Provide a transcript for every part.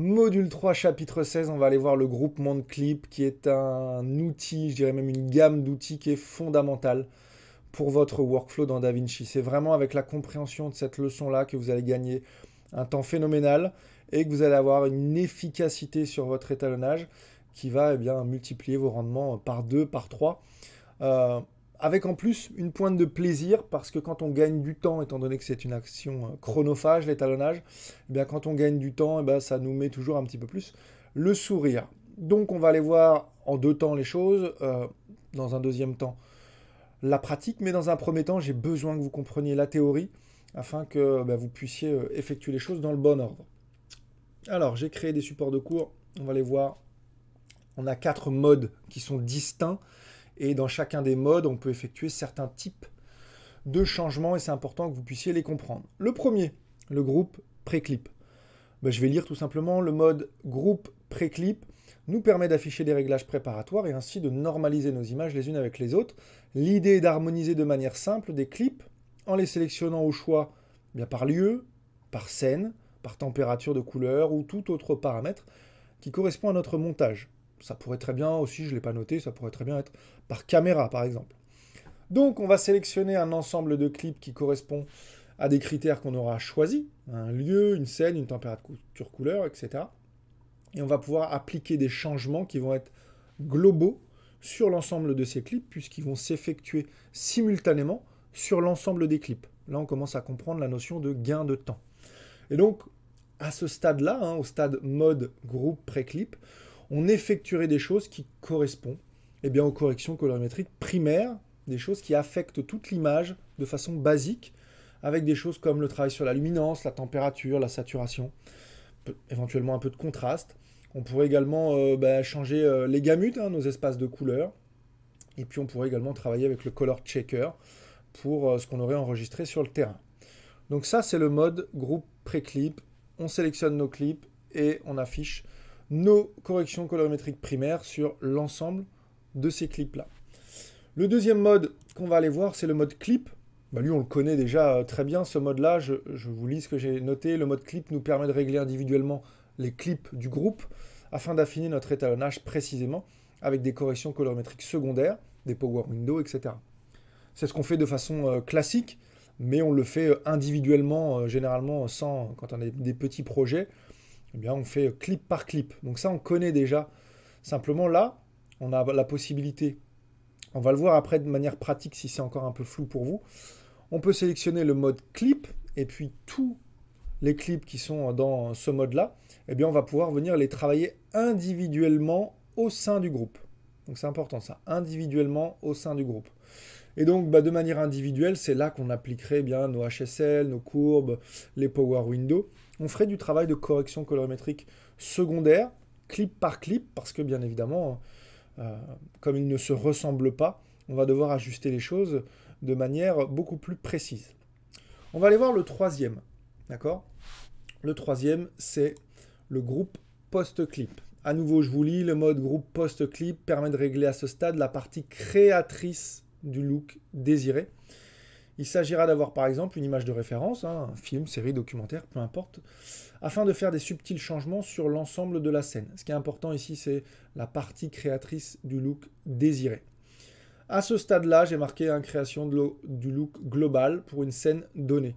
Module 3, chapitre 16, on va aller voir le groupement de clips qui est un outil, je dirais même une gamme d'outils qui est fondamentale pour votre workflow dans DaVinci. C'est vraiment avec la compréhension de cette leçon-là que vous allez gagner un temps phénoménal et que vous allez avoir une efficacité sur votre étalonnage qui va eh bien, multiplier vos rendements par 2, par 3 avec en plus une pointe de plaisir, parce que quand on gagne du temps, étant donné que c'est une action euh, chronophage, l'étalonnage, eh bien quand on gagne du temps, eh ben, ça nous met toujours un petit peu plus le sourire. Donc on va aller voir en deux temps les choses, euh, dans un deuxième temps la pratique, mais dans un premier temps j'ai besoin que vous compreniez la théorie, afin que ben, vous puissiez euh, effectuer les choses dans le bon ordre. Alors j'ai créé des supports de cours, on va les voir. On a quatre modes qui sont distincts. Et dans chacun des modes, on peut effectuer certains types de changements et c'est important que vous puissiez les comprendre. Le premier, le groupe pré-clip. Ben, je vais lire tout simplement le mode groupe pré-clip nous permet d'afficher des réglages préparatoires et ainsi de normaliser nos images les unes avec les autres. L'idée est d'harmoniser de manière simple des clips en les sélectionnant au choix bien par lieu, par scène, par température de couleur ou tout autre paramètre qui correspond à notre montage ça pourrait très bien aussi, je ne l'ai pas noté, ça pourrait très bien être par caméra par exemple. Donc on va sélectionner un ensemble de clips qui correspond à des critères qu'on aura choisis, un lieu, une scène, une température couleur, etc. Et on va pouvoir appliquer des changements qui vont être globaux sur l'ensemble de ces clips puisqu'ils vont s'effectuer simultanément sur l'ensemble des clips. Là, on commence à comprendre la notion de gain de temps. Et donc, à ce stade-là, hein, au stade mode groupe pré-clip, on effectuerait des choses qui correspondent eh bien, aux corrections colorimétriques primaires, des choses qui affectent toute l'image de façon basique, avec des choses comme le travail sur la luminance, la température, la saturation, éventuellement un peu de contraste. On pourrait également euh, bah, changer euh, les gamuts, hein, nos espaces de couleurs, Et puis on pourrait également travailler avec le color checker pour euh, ce qu'on aurait enregistré sur le terrain. Donc ça c'est le mode groupe pré-clip. On sélectionne nos clips et on affiche nos corrections colorimétriques primaires sur l'ensemble de ces clips-là. Le deuxième mode qu'on va aller voir, c'est le mode clip. Bah, lui, on le connaît déjà euh, très bien, ce mode-là. Je, vous lis ce que j'ai noté. Le mode clip nous permet de régler individuellement les clips du groupe afin d'affiner notre étalonnage précisément avec des corrections colorimétriques secondaires, des power windows, etc. C'est ce qu'on fait de façon euh, classique, mais on le fait euh, individuellement, généralement, sans, quand on a des petits projets, eh on fait clip par clip. Donc ça, on connaît déjà. Simplement là, on a la possibilité, on va le voir après de manière pratique si c'est encore un peu flou pour vous, on peut sélectionner le mode clip, et puis tous les clips qui sont dans ce mode-là, eh bien on va pouvoir venir les travailler individuellement au sein du groupe. Donc c'est important ça, individuellement au sein du groupe. Et donc bah, de manière individuelle, c'est là qu'on appliquerait bien nos HSL, nos courbes, les Power Windows on ferait du travail de correction colorimétrique secondaire, clip par clip, parce que bien évidemment, euh, euh, comme ils ne se ressemblent pas, on va devoir ajuster les choses de manière beaucoup plus précise. On va aller voir le troisième, d'accord Le troisième, c'est le groupe post-clip. À nouveau, je vous lis, le mode groupe post-clip permet de régler à ce stade la partie créatrice du look désiré il s'agira d'avoir par exemple une image de référence, hein, un film, série, documentaire, peu importe, afin de faire des subtils changements sur l'ensemble de la scène. Ce qui est important ici, c'est la partie créatrice du look désiré. À ce stade-là, j'ai marqué une création de du look global pour une scène donnée.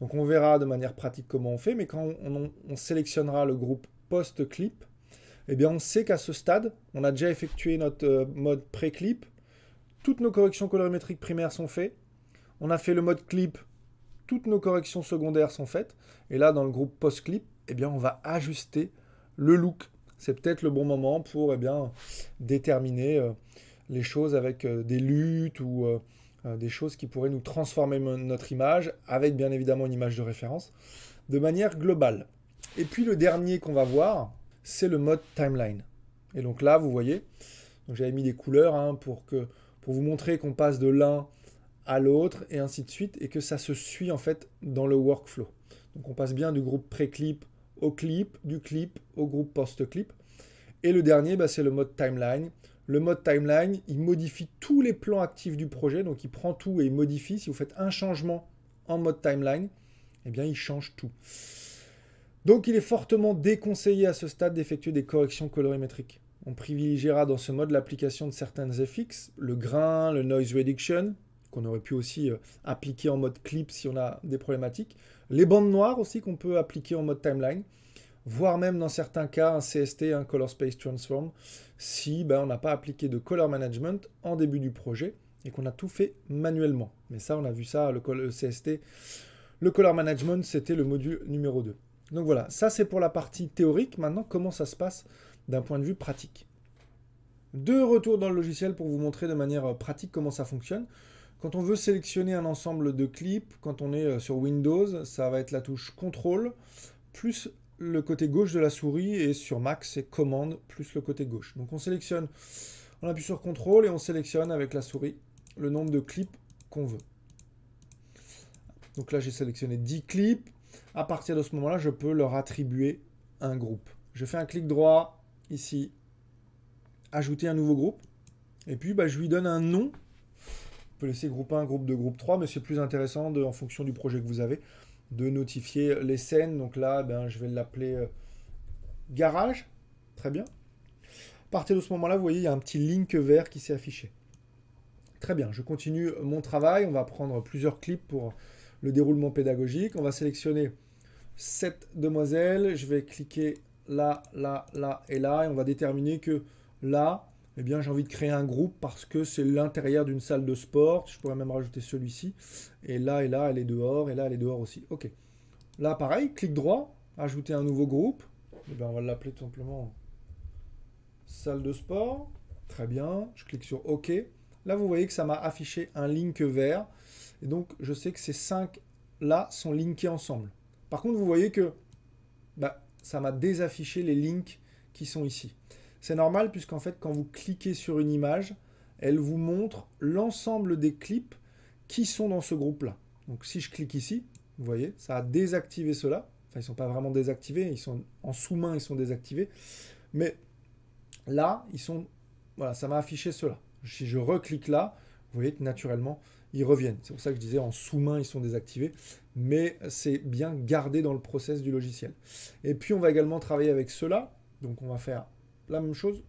Donc on verra de manière pratique comment on fait, mais quand on, sélectionnera le groupe post-clip, eh bien on sait qu'à ce stade, on a déjà effectué notre euh, mode pré-clip, toutes nos corrections colorimétriques primaires sont faites, on a fait le mode clip, toutes nos corrections secondaires sont faites. Et là, dans le groupe post-clip, eh bien, on va ajuster le look. C'est peut-être le bon moment pour eh bien, déterminer euh, les choses avec euh, des luttes ou euh, des choses qui pourraient nous transformer notre image, avec bien évidemment une image de référence, de manière globale. Et puis le dernier qu'on va voir, c'est le mode timeline. Et donc là, vous voyez, j'avais mis des couleurs hein, pour, que, pour vous montrer qu'on passe de l'un à l'autre et ainsi de suite et que ça se suit en fait dans le workflow. Donc on passe bien du groupe pré-clip au clip, du clip au groupe post-clip. Et le dernier, bah, c'est le mode timeline. Le mode timeline, il modifie tous les plans actifs du projet, donc il prend tout et il modifie. Si vous faites un changement en mode timeline, eh bien il change tout. Donc il est fortement déconseillé à ce stade d'effectuer des corrections colorimétriques. On privilégiera dans ce mode l'application de certaines FX, le grain, le noise reduction, qu'on aurait pu aussi euh, appliquer en mode clip si on a des problématiques. Les bandes noires aussi qu'on peut appliquer en mode timeline, voire même dans certains cas un CST, un Color Space Transform, si ben, on n'a pas appliqué de color management en début du projet et qu'on a tout fait manuellement. Mais ça, on a vu ça, le, CST, le color management, c'était le module numéro 2. Donc voilà, ça c'est pour la partie théorique. Maintenant, comment ça se passe d'un point de vue pratique Deux retours dans le logiciel pour vous montrer de manière euh, pratique comment ça fonctionne. Quand on veut sélectionner un ensemble de clips, quand on est euh, sur Windows, ça va être la touche CTRL plus le côté gauche de la souris et sur Mac c'est commande plus le côté gauche. Donc on sélectionne, on appuie sur CTRL et on sélectionne avec la souris le nombre de clips qu'on veut. Donc là j'ai sélectionné 10 clips. À partir de ce moment-là, je peux leur attribuer un groupe. Je fais un clic droit ici, ajouter un nouveau groupe. Et puis bah, je lui donne un nom pouvez laisser groupe 1, groupe 2, groupe 3, mais c'est plus intéressant de, en fonction du projet que vous avez de notifier les scènes. Donc là, ben, je vais l'appeler euh, garage. Très bien. À partir de ce moment-là, vous voyez, il y a un petit link vert qui s'est affiché. Très bien, je continue mon travail. On va prendre plusieurs clips pour le déroulement pédagogique. On va sélectionner cette demoiselle. Je vais cliquer là, là, là et là. Et on va déterminer que là, eh bien, j'ai envie de créer un groupe parce que c'est l'intérieur d'une salle de sport. Je pourrais même rajouter celui-ci. Et là, et là, elle est dehors. Et là, elle est dehors aussi. OK. Là, pareil, clic droit, ajouter un nouveau groupe. Eh bien, on va l'appeler tout simplement salle de sport. Très bien. Je clique sur OK. Là, vous voyez que ça m'a affiché un link vert. Et donc, je sais que ces cinq là sont linkés ensemble. Par contre, vous voyez que bah, ça m'a désaffiché les links qui sont ici. C'est normal puisqu'en fait, quand vous cliquez sur une image, elle vous montre l'ensemble des clips qui sont dans ce groupe-là. Donc si je clique ici, vous voyez, ça a désactivé cela. Enfin, ils ne sont pas vraiment désactivés, ils sont en sous-main, ils sont désactivés. Mais là, ils sont... Voilà, ça m'a affiché cela. Si je reclique là, vous voyez que naturellement, ils reviennent. C'est pour ça que je disais en sous-main, ils sont désactivés, mais c'est bien gardé dans le process du logiciel. Et puis, on va également travailler avec cela. Donc, on va faire la même chose.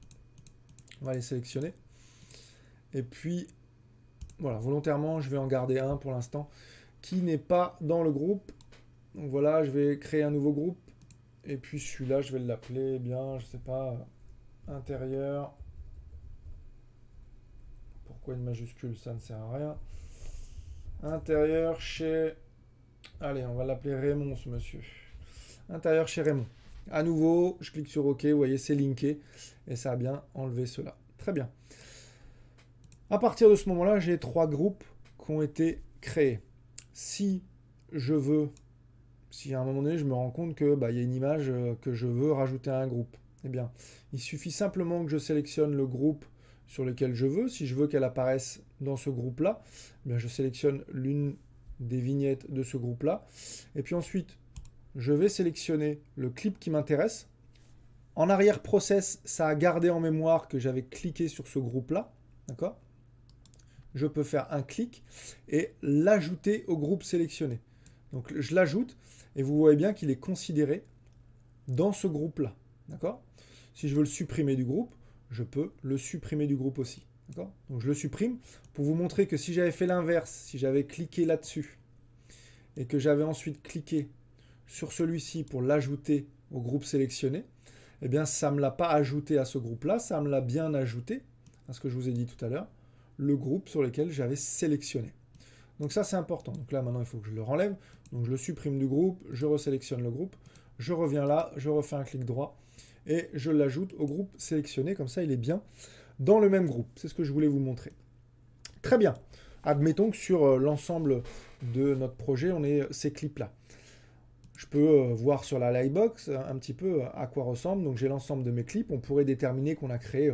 On va les sélectionner. Et puis, voilà, volontairement, je vais en garder un pour l'instant qui n'est pas dans le groupe. Donc voilà, je vais créer un nouveau groupe. Et puis celui-là, je vais l'appeler, eh bien, je ne sais pas, intérieur. Pourquoi une majuscule Ça ne sert à rien. Intérieur chez... Allez, on va l'appeler Raymond, ce monsieur. Intérieur chez Raymond. À nouveau, je clique sur OK, vous voyez, c'est linké, et ça a bien enlevé cela. Très bien. À partir de ce moment-là, j'ai trois groupes qui ont été créés. Si je veux, si à un moment donné, je me rends compte que bah, y a une image euh, que je veux rajouter à un groupe, eh bien, il suffit simplement que je sélectionne le groupe sur lequel je veux. Si je veux qu'elle apparaisse dans ce groupe-là, eh je sélectionne l'une des vignettes de ce groupe-là. Et puis ensuite, je vais sélectionner le clip qui m'intéresse. En arrière-process, ça a gardé en mémoire que j'avais cliqué sur ce groupe-là. D'accord Je peux faire un clic et l'ajouter au groupe sélectionné. Donc je l'ajoute et vous voyez bien qu'il est considéré dans ce groupe-là. D'accord Si je veux le supprimer du groupe, je peux le supprimer du groupe aussi. D'accord Donc je le supprime pour vous montrer que si j'avais fait l'inverse, si j'avais cliqué là-dessus et que j'avais ensuite cliqué sur celui-ci pour l'ajouter au groupe sélectionné, eh bien, ça ne me l'a pas ajouté à ce groupe-là, ça me l'a bien ajouté, à ce que je vous ai dit tout à l'heure, le groupe sur lequel j'avais sélectionné. Donc ça, c'est important. Donc là, maintenant, il faut que je le renlève. Donc je le supprime du groupe, je resélectionne le groupe, je reviens là, je refais un clic droit, et je l'ajoute au groupe sélectionné, comme ça, il est bien dans le même groupe. C'est ce que je voulais vous montrer. Très bien. Admettons que sur euh, l'ensemble de notre projet, on ait ces clips-là je peux euh, voir sur la lightbox euh, un petit peu euh, à quoi ressemble. Donc j'ai l'ensemble de mes clips. On pourrait déterminer qu'on a créé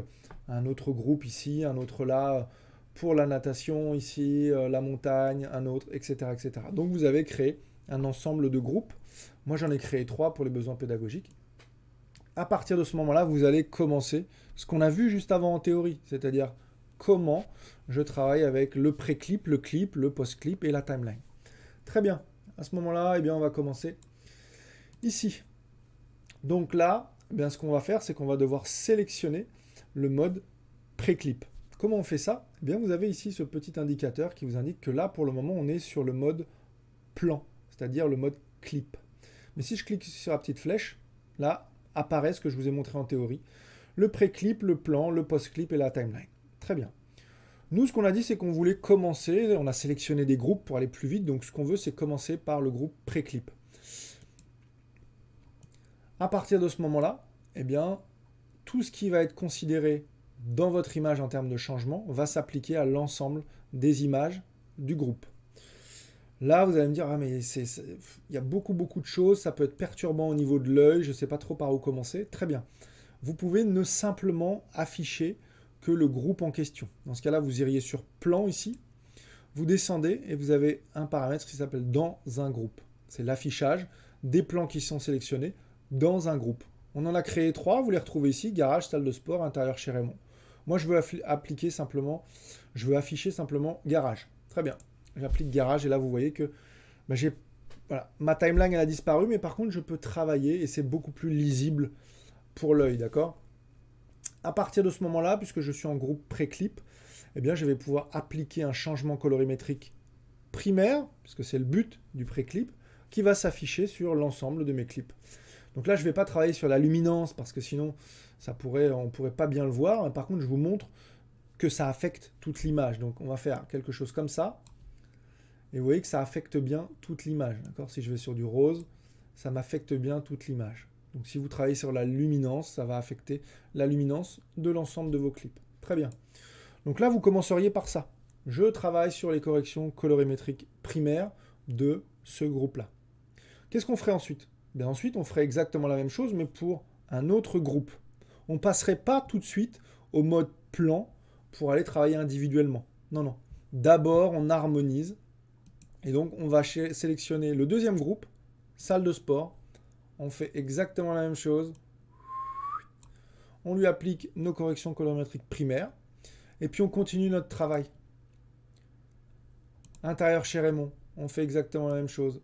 un autre groupe ici, un autre là, pour la natation ici, la montagne, un autre, etc. etc. Donc vous avez créé un ensemble de groupes. Moi j'en ai créé trois pour les besoins pédagogiques. À partir de ce moment-là, vous allez commencer ce qu'on a vu juste avant en théorie, c'est-à-dire comment je travaille avec le pré-clip, le clip, le post-clip et la timeline. Très bien. À ce moment-là, eh bien, on va commencer ici. Donc là, eh bien, ce qu'on va faire, c'est qu'on va devoir sélectionner le mode pré-clip. Comment on fait ça eh bien, Vous avez ici ce petit indicateur qui vous indique que là, pour le moment, on est sur le mode plan, c'est-à-dire le mode clip. Mais si je clique sur la petite flèche, là, apparaît ce que je vous ai montré en théorie, le pré-clip, le plan, le post-clip et la timeline. Très bien. Nous, ce qu'on a dit, c'est qu'on voulait commencer, on a sélectionné des groupes pour aller plus vite, donc ce qu'on veut, c'est commencer par le groupe pré-clip. À partir de ce moment-là, eh bien, tout ce qui va être considéré dans votre image en termes de changement va s'appliquer à l'ensemble des images du groupe. Là, vous allez me dire, ah, mais il y a beaucoup, beaucoup de choses, ça peut être perturbant au niveau de l'œil, je ne sais pas trop par où commencer. Très bien. Vous pouvez ne simplement afficher que le groupe en question. Dans ce cas-là, vous iriez sur plan ici, vous descendez et vous avez un paramètre qui s'appelle dans un groupe. C'est l'affichage des plans qui sont sélectionnés dans un groupe. On en a créé trois, vous les retrouvez ici, garage, salle de sport, intérieur chez Raymond. Moi, je veux appliquer simplement, je veux afficher simplement garage. Très bien, j'applique garage et là, vous voyez que bah, j'ai ma timeline elle a disparu, mais par contre je peux travailler et c'est beaucoup plus lisible pour l'œil, d'accord À partir de ce moment-là, puisque je suis en groupe pré-clip, eh bien je vais pouvoir appliquer un changement colorimétrique primaire, puisque c'est le but du pré-clip, qui va s'afficher sur l'ensemble de mes clips. Donc là, je ne vais pas travailler sur la luminance parce que sinon, ça pourrait, on ne pourrait pas bien le voir. Par contre, je vous montre que ça affecte toute l'image. Donc on va faire quelque chose comme ça. Et vous voyez que ça affecte bien toute l'image. Si je vais sur du rose, ça m'affecte bien toute l'image. Donc si vous travaillez sur la luminance, ça va affecter la luminance de l'ensemble de vos clips. Très bien. Donc là, vous commenceriez par ça. Je travaille sur les corrections colorimétriques primaires de ce groupe-là. Qu'est-ce qu'on ferait ensuite ben, ensuite on ferait exactement la même chose mais pour un autre groupe. On passerait pas tout de suite au mode plan pour aller travailler individuellement. Non, non. D'abord, on harmonise. Et donc, on va sélectionner le deuxième groupe, salle de sport. On fait exactement la même chose. On lui applique nos corrections colorimétriques primaires. Et puis, on continue notre travail. Intérieur chez Raymond, on fait exactement la même chose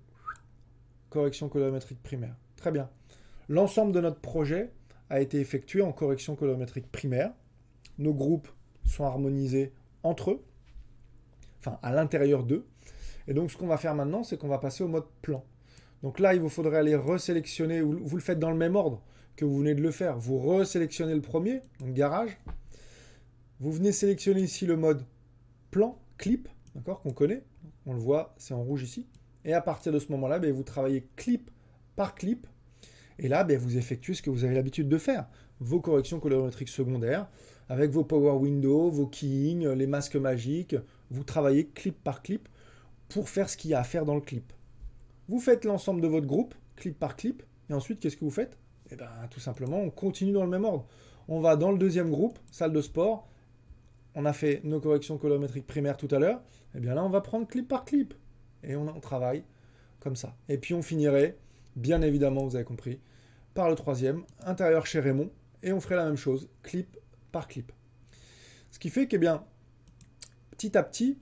correction colorimétrique primaire. Très bien. L'ensemble de notre projet a été effectué en correction colorimétrique primaire. Nos groupes sont harmonisés entre eux, enfin à l'intérieur d'eux. Et donc ce qu'on va faire maintenant, c'est qu'on va passer au mode plan. Donc là, il vous faudrait aller resélectionner, vous le faites dans le même ordre que vous venez de le faire. Vous resélectionnez le premier, donc garage. Vous venez sélectionner ici le mode plan, clip, d'accord, qu'on connaît. On le voit, c'est en rouge ici. Et à partir de ce moment-là, ben, vous travaillez clip par clip. Et là, ben, vous effectuez ce que vous avez l'habitude de faire. Vos corrections colorimétriques secondaires, avec vos power windows, vos keying, les masques magiques. Vous travaillez clip par clip pour faire ce qu'il y a à faire dans le clip. Vous faites l'ensemble de votre groupe, clip par clip. Et ensuite, qu'est-ce que vous faites Et eh bien, tout simplement, on continue dans le même ordre. On va dans le deuxième groupe, salle de sport. On a fait nos corrections colorimétriques primaires tout à l'heure. Et eh bien là, on va prendre clip par clip. Et on, travaille comme ça. Et puis on finirait, bien évidemment, vous avez compris, par le troisième, intérieur chez Raymond, et on ferait la même chose, clip par clip. Ce qui fait que, eh bien, petit à petit,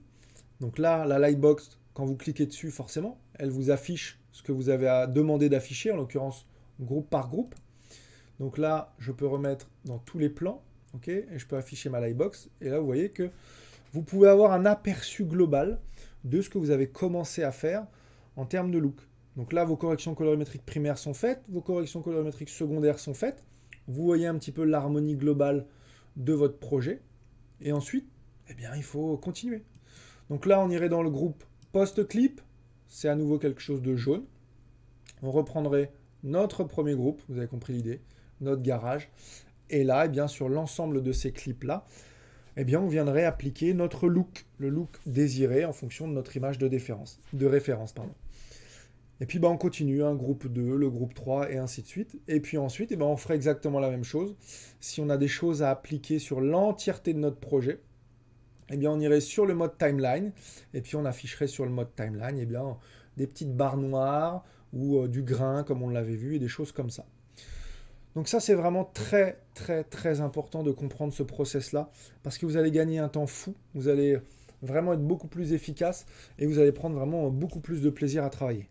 donc là, la lightbox, quand vous cliquez dessus, forcément, elle vous affiche ce que vous avez à demander d'afficher, en l'occurrence, groupe par groupe. Donc là, je peux remettre dans tous les plans, ok, et je peux afficher ma lightbox, et là, vous voyez que vous pouvez avoir un aperçu global de ce que vous avez commencé à faire en termes de look. Donc là, vos corrections colorimétriques primaires sont faites, vos corrections colorimétriques secondaires sont faites. Vous voyez un petit peu l'harmonie globale de votre projet. Et ensuite, eh bien, il faut continuer. Donc là, on irait dans le groupe post-clip. C'est à nouveau quelque chose de jaune. On reprendrait notre premier groupe, vous avez compris l'idée, notre garage. Et là, eh bien, sur l'ensemble de ces clips-là, eh bien, on viendrait appliquer notre look, le look désiré en fonction de notre image de, référence. de référence. Pardon. Et puis, ben, on continue, un groupe 2, le groupe 3, et ainsi de suite. Et puis ensuite, eh ben, on ferait exactement la même chose. Si on a des choses à appliquer sur l'entièreté de notre projet, eh bien, on irait sur le mode timeline, et puis on afficherait sur le mode timeline eh bien, des petites barres noires ou euh, du grain, comme on l'avait vu, et des choses comme ça. Donc ça, c'est vraiment très, très, très important de comprendre ce process-là, parce que vous allez gagner un temps fou, vous allez vraiment être beaucoup plus efficace et vous allez prendre vraiment beaucoup plus de plaisir à travailler.